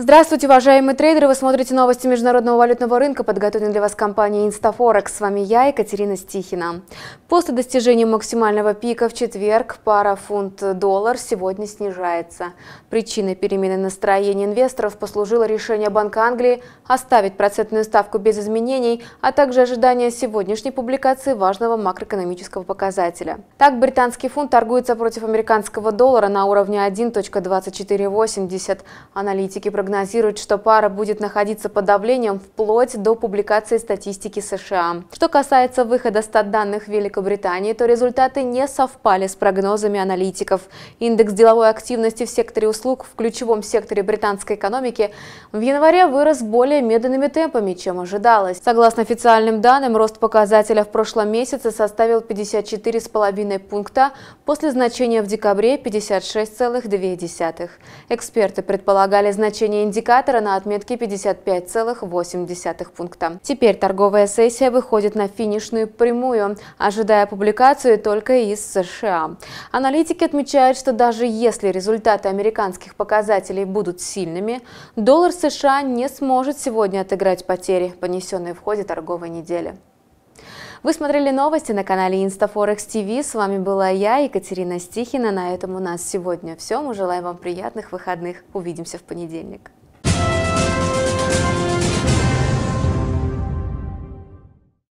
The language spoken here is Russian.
Здравствуйте, уважаемые трейдеры! Вы смотрите новости международного валютного рынка, подготовленные для вас компанией Инстафорекс. С вами я, Екатерина Стихина. После достижения максимального пика в четверг пара фунт-доллар сегодня снижается. Причиной перемены настроения инвесторов послужило решение Банка Англии оставить процентную ставку без изменений, а также ожидание сегодняшней публикации важного макроэкономического показателя. Так, британский фунт торгуется против американского доллара на уровне 1.2480. Аналитики прогнозируют прогнозируют, что пара будет находиться под давлением вплоть до публикации статистики США. Что касается выхода стат-данных Великобритании, то результаты не совпали с прогнозами аналитиков. Индекс деловой активности в секторе услуг в ключевом секторе британской экономики в январе вырос более медленными темпами, чем ожидалось. Согласно официальным данным, рост показателя в прошлом месяце составил 54,5 пункта после значения в декабре 56,2. Эксперты предполагали значение снижение индикатора на отметке 55,8 пункта. Теперь торговая сессия выходит на финишную прямую, ожидая публикацию только из США. Аналитики отмечают, что даже если результаты американских показателей будут сильными, доллар США не сможет сегодня отыграть потери, понесенные в ходе торговой недели. Вы смотрели новости на канале InstaForex TV. С вами была я, Екатерина Стихина. На этом у нас сегодня все. Мы желаем вам приятных выходных. Увидимся в понедельник.